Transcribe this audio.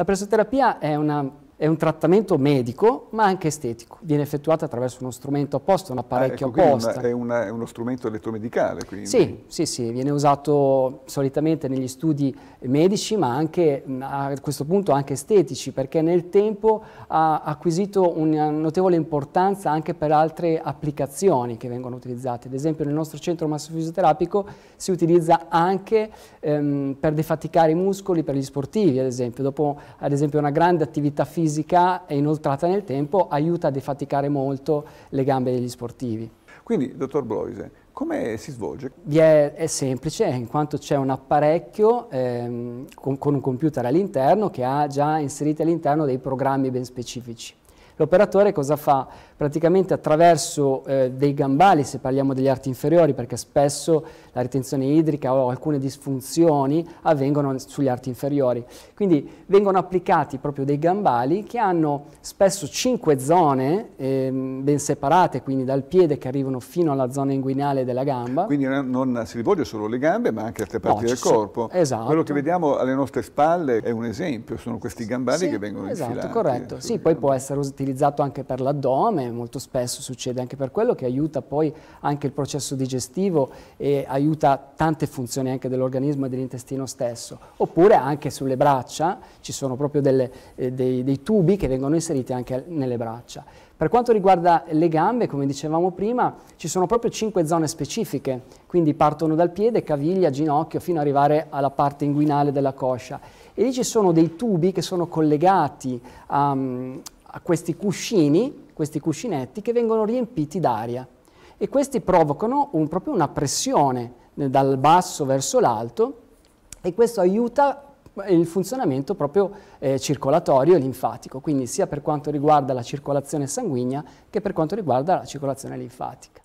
La presoterapia è una è un trattamento medico ma anche estetico, viene effettuato attraverso uno strumento apposta, un ah, apparecchio ah, ecco, apposta. Una, è, una, è, uno strumento elettromedicale quindi? Sì, sì, sì, viene usato solitamente negli studi medici ma anche mm, a questo punto anche estetici perché nel tempo ha acquisito una notevole importanza anche per altre applicazioni che vengono utilizzate. Ad esempio nel nostro centro massofisioterapico si utilizza anche ehm, per defaticare i muscoli per gli sportivi ad esempio, dopo ad esempio una grande attività fisica fisica e inoltrata nel tempo aiuta a defaticare molto le gambe degli sportivi. Quindi, dottor Bloise, come si svolge? È, è semplice, eh, in quanto c'è un apparecchio ehm, con, con un computer all'interno che ha già inseriti all'interno dei programmi ben specifici. L'operatore cosa fa? Praticamente attraverso eh, dei gambali, se parliamo degli arti inferiori, perché spesso la ritenzione idrica o alcune disfunzioni avvengono sugli arti inferiori. Quindi vengono applicati proprio dei gambali che hanno spesso cinque zone eh, ben separate, quindi dal piede che arrivano fino alla zona inguinale della gamba. Quindi non si rivolge solo alle gambe, ma anche altre parti no, del corpo. So, esatto. Quello che vediamo alle nostre spalle è un esempio, sono questi gambali sì, che vengono esatto, infilati. Esatto, corretto. Sì, poi può essere utilizzato utilizzato anche per l'addome, molto spesso succede anche per quello che aiuta poi anche il processo digestivo e aiuta tante funzioni anche dell'organismo e dell'intestino stesso. Oppure anche sulle braccia, ci sono proprio delle, eh, dei, dei tubi che vengono inseriti anche nelle braccia. Per quanto riguarda le gambe, come dicevamo prima, ci sono proprio cinque zone specifiche, quindi partono dal piede, caviglia, ginocchio, fino ad arrivare alla parte inguinale della coscia. E lì ci sono dei tubi che sono collegati a, mm, a questi cuscini, questi cuscinetti che vengono riempiti d'aria e questi provocano un, proprio una pressione dal basso verso l'alto e questo aiuta il funzionamento proprio eh, circolatorio e linfatico, quindi sia per quanto riguarda la circolazione sanguigna che per quanto riguarda la circolazione linfatica.